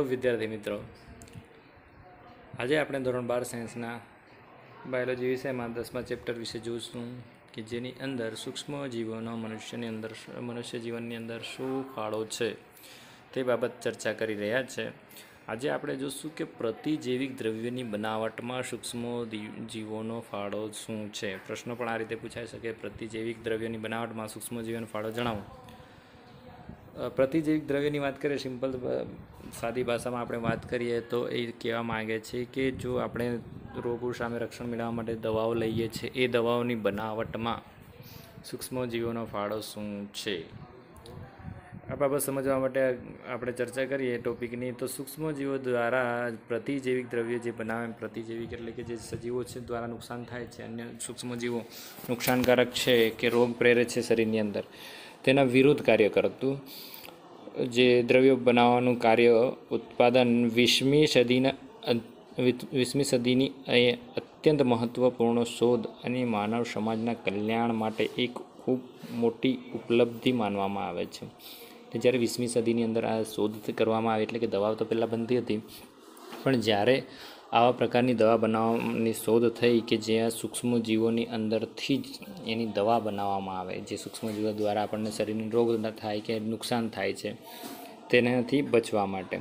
hello વિદ્યાર્થી મિત્રો આજે આપણે ધોરણ બાર સાયન્સના બાયોલોજી વિષયમાં દસમા ચેપ્ટર વિશે જોઈશું કે જેની અંદર સૂક્ષ્મ જીવોનો મનુષ્યની અંદર મનુષ્ય જીવનની અંદર શું ફાળો છે તે બાબત ચર્ચા કરી રહ્યા છે આજે આપણે જોશું કે પ્રતિજૈવિક દ્રવ્યની બનાવટમાં સૂક્ષ્મ જીવોનો ફાળો શું છે પ્રશ્નો પણ આ રીતે પૂછાઈ શકે પ્રતિજૈવિક દ્રવ્યની બનાવટમાં સૂક્ષ્મ જીવન ફાળો જણાવો પ્રતિજીવિક દ્રવ્યની વાત કરીએ સિમ્પલ સાદી ભાષામાં આપણે વાત કરીએ તો એ કહેવા માગે છે કે જો આપણે રોગો સામે રક્ષણ મેળવવા માટે દવાઓ લઈએ છીએ એ દવાઓની બનાવટમાં સૂક્ષ્મજીવોનો ફાળો શું છે આ બાબત સમજવા માટે આપણે ચર્ચા કરીએ ટોપિકની તો સૂક્ષ્મજીવો દ્વારા પ્રતિજૈવિક દ્રવ્ય જે બનાવે પ્રતિજૈવિક એટલે કે જે સજીવો છે દ્વારા નુકસાન થાય છે અન્ય સૂક્ષ્મજીવો નુકસાનકારક છે કે રોગ પ્રેરે છે શરીરની અંદર તેના વિરુદ્ધ કાર્ય કરતું જે દ્રવ્યો બનાવવાનું કાર્ય ઉત્પાદન વીસમી સદીના વીસમી સદીની એ અત્યંત મહત્ત્વપૂર્ણ શોધ અને માનવ સમાજના કલ્યાણ માટે એક ખૂબ મોટી ઉપલબ્ધિ માનવામાં આવે છે જ્યારે વીસમી સદીની અંદર આ શોધ કરવામાં આવે એટલે કે દવાઓ તો પહેલાં બનતી હતી પણ જ્યારે આવા પ્રકારની દવા બનાવવાની શોધ થઈ કે જ્યાં સૂક્ષ્મજીવોની અંદરથી જ એની દવા બનાવવામાં આવે જે સૂક્ષ્મજીવો દ્વારા આપણને શરીરને રોગ થાય કે નુકસાન થાય છે તેનાથી બચવા માટે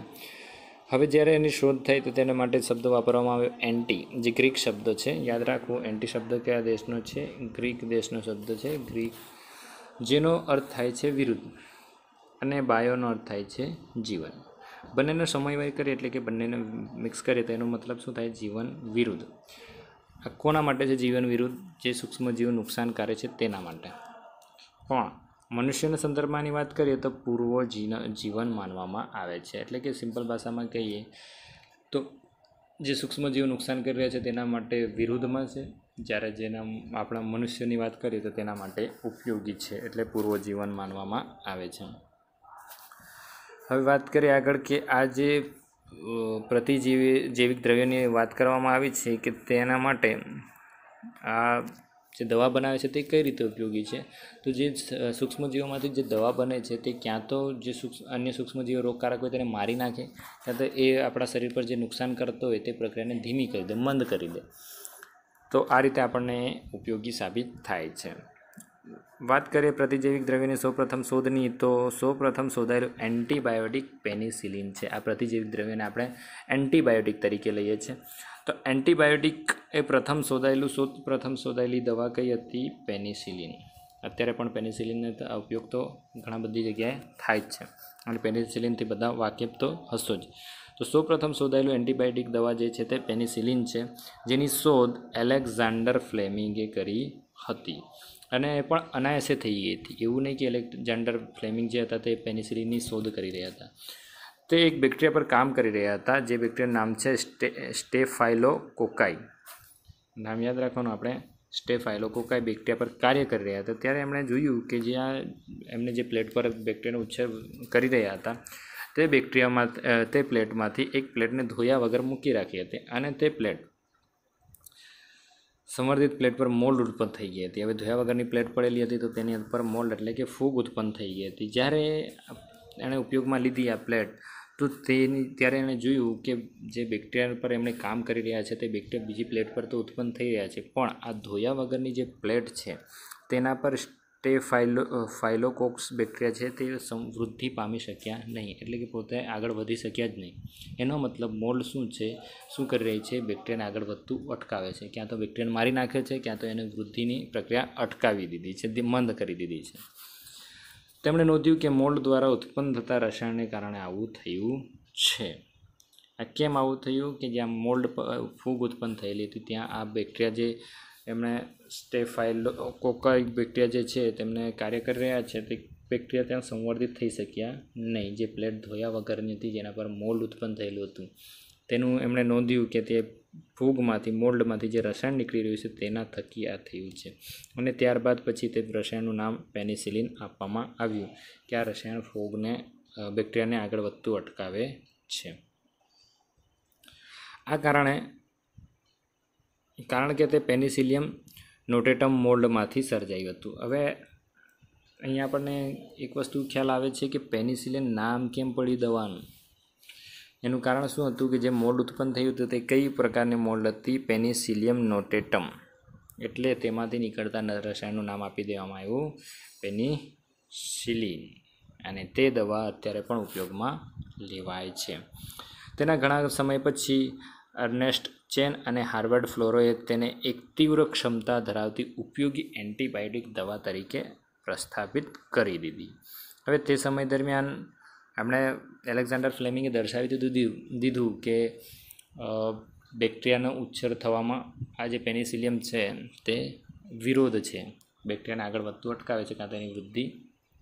હવે જ્યારે એની શોધ થઈ તો તેના માટે શબ્દ વાપરવામાં આવ્યો એન્ટી જે ગ્રીક શબ્દ છે યાદ રાખવું એન્ટી શબ્દ કયા દેશનો છે ગ્રીક દેશનો શબ્દ છે ગ્રીક જેનો અર્થ થાય છે વિરુદ્ધ અને બાયોનો અર્થ થાય છે જીવન બંનેનો સમન્વય કરીએ એટલે કે બંનેને મિક્સ કરીએ તો એનો મતલબ શું થાય જીવન વિરુદ્ધ આ કોના માટે છે જીવન વિરુદ્ધ જે સૂક્ષ્મજીવ નુકસાન કરે છે તેના માટે પણ મનુષ્યના સંદર્ભમાંની વાત કરીએ તો પૂર્વ જીવન માનવામાં આવે છે એટલે કે સિમ્પલ ભાષામાં કહીએ તો જે સૂક્ષ્મજીવ નુકસાન કરી રહ્યા છે તેના માટે વિરુદ્ધમાં છે જ્યારે જેના આપણા મનુષ્યની વાત કરીએ તો તેના માટે ઉપયોગી છે એટલે પૂર્વ જીવન માનવામાં આવે છે હવે વાત કરીએ આગળ કે આ જે પ્રતિજીવી જૈવિક દ્રવ્યોની વાત કરવામાં આવી છે કે તેના માટે આ જે દવા બનાવે છે તે કઈ રીતે ઉપયોગી છે તો જે સૂક્ષ્મજીવોમાંથી જે દવા બને છે તે ક્યાં તો જે અન્ય સૂક્ષ્મજીવો રોગકારક હોય તેને મારી નાખે ત્યાં તો એ આપણા શરીર પર જે નુકસાન કરતો હોય તે પ્રક્રિયાને ધીમી કરી દે મંદ કરી દે તો આ રીતે આપણને ઉપયોગી સાબિત થાય છે વાત કરીએ પ્રતિજૈવિક દ્રવ્યની સૌપ્રથમ શોધની તો સૌપ્રથમ શોધાયેલું એન્ટીબાયોટિક પેનિસિલિન છે આ પ્રતિજૈવિક દ્રવ્યને આપણે એન્ટીબાયોટિક તરીકે લઈએ છીએ તો એન્ટીબાયોટિક એ પ્રથમ શોધાયેલું શોધ પ્રથમ શોધાયેલી દવા કઈ હતી પેનિસિલિન અત્યારે પણ પેનિસિલિનનો ઉપયોગ તો ઘણા બધી જગ્યાએ થાય જ છે અને પેનિસિલિનથી બધા વાકેફ તો હશો જ તો સૌપ્રથમ શોધાયેલું એન્ટીબાયોટિક દવા જે છે તે પેનિસિલિન છે જેની શોધ એલેક્ઝાન્ડર ફ્લેમિંગે કરી હતી અને પણ અનાયાસે થઈ ગઈ હતી એવું નહીં કે એલેક્ઝાન્ડર ફ્લેમિંગ જે હતા તે પેનિસિલિનની શોધ કરી રહ્યા હતા તે એક બેક્ટેરિયા પર કામ કરી રહ્યા હતા જે બેક્ટેરિયાનું નામ છે સ્ટે સ્ટેફાઇલો કોકાઈ નામ યાદ રાખવાનું આપણે સ્ટેફાઇલો કોકાઈ બેક્ટેરિયા પર કાર્ય કરી રહ્યા હતા ત્યારે એમણે જોયું કે જ્યાં એમને જે પ્લેટ પર બેક્ટેરિયાનો ઉછેર કરી રહ્યા હતા તે બેક્ટેરિયામાં તે પ્લેટમાંથી એક પ્લેટને ધોયા વગર મૂકી રાખી હતી અને તે પ્લેટ સંવર્ધિત પ્લેટ પર મોલ્ડ ઉત્પન્ન થઈ ગઈ હતી હવે ધોયા વગરની પ્લેટ પડેલી હતી તો તેની ઉપર મોલ્ડ એટલે કે ફૂગ ઉત્પન્ન થઈ ગઈ હતી જ્યારે એણે ઉપયોગમાં લીધી આ પ્લેટ તો તેની ત્યારે એણે જોયું કે જે બેક્ટેરિયા પર એમણે કામ કરી રહ્યા છે તે બેક્ટેરિયા બીજી પ્લેટ પર તો ઉત્પન્ન થઈ રહ્યા છે પણ આ ધોયા વગરની જે પ્લેટ છે તેના પર તે ફાઇલો ફાઇલોકોક્સ બેક્ટેરિયા છે તે વૃદ્ધિ પામી શક્યા નહીં એટલે કે પોતે આગળ વધી શક્યા જ નહીં એનો મતલબ મોલ્ડ શું છે શું કરી રહી છે બેક્ટેરિયાને આગળ વધતું અટકાવે છે ક્યાં તો બેક્ટેરિયાને મારી નાખે છે ક્યાં તો એને વૃદ્ધિની પ્રક્રિયા અટકાવી દીધી છે મંદ કરી દીધી છે તેમણે નોંધ્યું કે મોલ્ડ દ્વારા ઉત્પન્ન થતા રસાયણને કારણે આવું થયું છે આ કેમ આવું થયું કે જ્યાં મોલ્ડ ફૂગ ઉત્પન્ન થયેલી હતી ત્યાં આ બેક્ટેરિયા જે એમણે સ્ટેફાઇલ કોકાઇક બેક્ટેરિયા જે છે તેમને કાર્ય કરી રહ્યા છે તે બેક્ટેરિયા ત્યાં સંવર્ધિત થઈ શક્યા નહીં જે પ્લેટ ધોયા વગરની હતી જેના પર મોલ્ડ ઉત્પન્ન થયેલું હતું તેનું એમણે નોંધ્યું કે તે ફૂગમાંથી મોલ્ડમાંથી જે રસાયણ નીકળી રહ્યું છે તેના થકી આ થયું છે અને ત્યારબાદ પછી તે રસાયણનું નામ પેનિસિલિન આપવામાં આવ્યું કે આ રસાયણ ફૂગને બેક્ટેરિયાને આગળ વધતું અટકાવે છે આ કારણે કારણ કે તે પેનિસિલિયમ નોટેટમ મોલ્ડમાંથી સર્જાયું હતું હવે અહીંયા આપણને એક વસ્તુ ખ્યાલ આવે છે કે પેનિસિલિયમ નામ કેમ પડ્યું દવાનું એનું કારણ શું હતું કે જે મોલ્ડ ઉત્પન્ન થયું હતું તે કઈ પ્રકારની મોલ્ડ હતી પેનિસિલિયમ નોટેટમ એટલે તેમાંથી નીકળતા રસાયણનું નામ આપી દેવામાં આવ્યું પેનિસિલિન અને તે દવા અત્યારે પણ ઉપયોગમાં લેવાય છે તેના ઘણા સમય પછી અર્નેસ્ટ ચેન અને હાર્વર્ડ ફ્લોરોએ તેને એક તીવ્ર ક્ષમતા ધરાવતી ઉપયોગી એન્ટીબાયોટિક દવા તરીકે પ્રસ્થાપિત કરી દીધી હવે તે સમય દરમિયાન એમણે એલેક્ઝાન્ડર ફ્લેમિંગે દર્શાવી દીધું દીધું કે બેક્ટેરિયાનો ઉચ્છર થવામાં આ જે પેનિસિલિયમ છે તે વિરોધ છે બેક્ટેરિયાને આગળ વધતું અટકાવે છે કાં તેની વૃદ્ધિ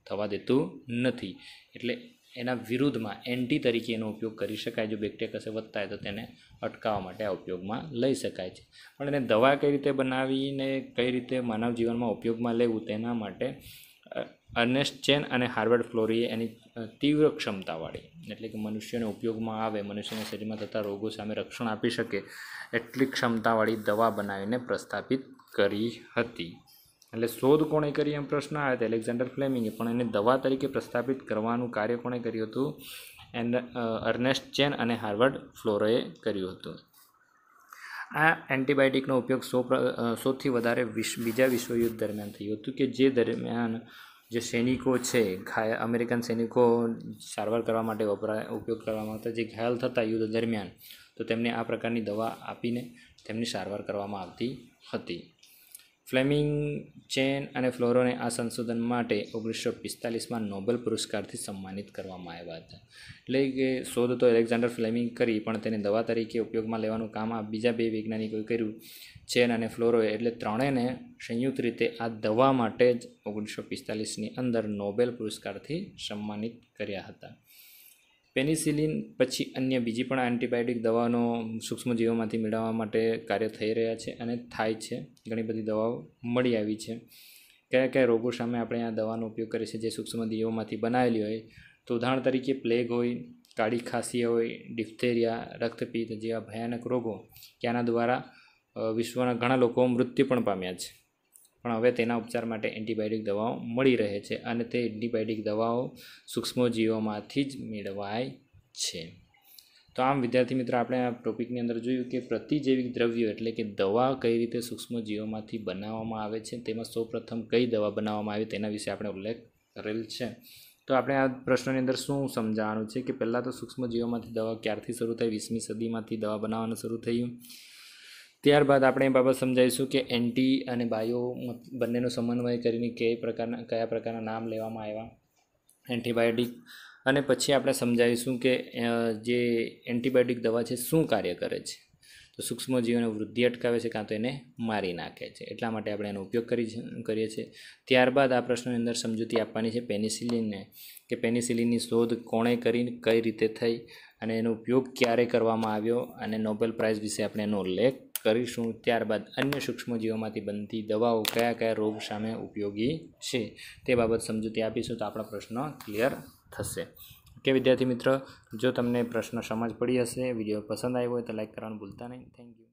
થવા દેતું નથી એટલે એના વિરુદ્ધમાં એન્ટી તરીકે એનો ઉપયોગ કરી શકાય જો બેક્ટેરિયા કશે વધતા હોય તો તેને અટકાવવા માટે આ ઉપયોગમાં લઈ શકાય છે પણ એને દવા કઈ રીતે બનાવીને કઈ રીતે માનવ જીવનમાં ઉપયોગમાં લેવું તેના માટે અર્નેસ્ટ ચેન અને હાર્વર્ડ ફ્લોરીએ એની તીવ્ર ક્ષમતાવાળી એટલે કે મનુષ્યને ઉપયોગમાં આવે મનુષ્યના શરીરમાં થતા રોગો સામે રક્ષણ આપી શકે એટલી ક્ષમતાવાળી દવા બનાવીને પ્રસ્થાપિત કરી હતી એટલે શોધ કોણે કરી એમ પ્રશ્ન આવે તો એલેક્ઝાન્ડર ફ્લેમિંગે પણ એને દવા તરીકે પ્રસ્થાપિત કરવાનું કાર્ય કોણે કર્યું હતું એન્ડ અર્નેસ્ટ ચેન અને હાર્વર્ડ ફ્લોરોએ કર્યું હતું આ એન્ટીબાયોટિકનો ઉપયોગ સો સૌથી વધારે વિશ્વ બીજા વિશ્વયુદ્ધ દરમિયાન થયું હતું કે જે દરમિયાન જે સૈનિકો છે ઘાય અમેરિકન સૈનિકો સારવાર કરવા માટે વપરાય ઉપયોગ કરવામાં હતા જે ઘાયલ થતા યુદ્ધ દરમિયાન તો તેમને આ પ્રકારની દવા આપીને તેમની સારવાર કરવામાં આવતી હતી ફ્લેમિંગ ચેન અને ફ્લોરોને આ સંશોધન માટે ઓગણીસો પિસ્તાલીસમાં નોબેલ પુરસ્કારથી સન્માનિત કરવામાં આવ્યા હતા એટલે કે શોધ તો એલેક્ઝાન્ડર ફ્લેમિંગ કરી પણ તેને દવા તરીકે ઉપયોગમાં લેવાનું કામ આ બીજા બે વૈજ્ઞાનિકોએ કર્યું ચેન અને ફ્લોરોએ એટલે ત્રણેયને સંયુક્ત રીતે આ દવા માટે જ ઓગણીસો પિસ્તાલીસની અંદર નોબેલ પુરસ્કારથી સન્માનિત કર્યા હતા પેનિસિલિન પછી અન્ય બીજી પણ એન્ટીબાયોટિક દવાનો સૂક્ષ્મજીવોમાંથી મેળવવા માટે કાર્ય થઈ રહ્યા છે અને થાય છે ઘણી બધી દવાઓ મળી આવી છે કયા કયા રોગો સામે આપણે આ દવાનો ઉપયોગ કરીએ છીએ જે સૂક્ષ્મજીવોમાંથી બનાવેલી હોય તો ઉદાહરણ તરીકે પ્લેગ હોય કાળી ખાંસી હોય ડિપ્થેરિયા રક્તપિત્ત જેવા ભયાનક રોગો કે આના દ્વારા વિશ્વના ઘણા લોકો મૃત્યુ પણ પામ્યા છે પણ હવે તેના ઉપચાર માટે એન્ટીબાયોટિક દવાઓ મળી રહે છે અને તે એન્ટીબાયોટિક દવાઓ સૂક્ષ્મજીવોમાંથી જ મેળવાય છે તો આમ વિદ્યાર્થી મિત્રો આપણે આ ટોપિકની અંદર જોયું કે પ્રતિજૈવિક દ્રવ્યો એટલે કે દવા કઈ રીતે સૂક્ષ્મજીવોમાંથી બનાવવામાં આવે છે તેમાં સૌપ્રથમ કઈ દવા બનાવવામાં આવી તેના વિશે આપણે ઉલ્લેખ કરેલ છે તો આપણે આ પ્રશ્નની અંદર શું સમજાવવાનું છે કે પહેલાં તો સૂક્ષ્મજીવોમાંથી દવા ક્યારથી શરૂ થઈ વીસમી સદીમાંથી દવા બનાવવાનું શરૂ થયું ત્યારબાદ આપણે એ બાબત સમજાવીશું કે એન્ટી અને બાયો બંનેનો સમન્વય કરીને કયા પ્રકારના કયા પ્રકારના નામ લેવામાં આવ્યા એન્ટીબાયોટિક અને પછી આપણે સમજાવીશું કે જે એન્ટીબાયોટિક દવા છે શું કાર્ય કરે છે તો સૂક્ષ્મજીવોની વૃદ્ધિ અટકાવે છે કાં તો એને મારી નાખે છે એટલા માટે આપણે એનો ઉપયોગ કરી કરીએ છીએ ત્યારબાદ આ પ્રશ્નની અંદર સમજૂતી આપવાની છે પેનિસિલિનને કે પેનિસિલિનની શોધ કોણે કરી કઈ રીતે થઈ અને એનો ઉપયોગ ક્યારે કરવામાં આવ્યો અને નોબેલ પ્રાઇઝ વિશે આપણે એનો ઉલ્લેખ કરીશું ત્યારબાદ અન્ય સૂક્ષ્મજીવોમાંથી બનતી દવાઓ કયા કયા રોગ સામે ઉપયોગી છે તે બાબત સમજૂતી આપીશું તો આપણો પ્રશ્નો ક્લિયર થશે કે વિદ્યાર્થી મિત્ર જો તમને પ્રશ્ન સમજ પડી હશે વિડીયો પસંદ આવ્યો હોય તો લાઇક કરવાનું ભૂલતા નહીં થેન્ક યુ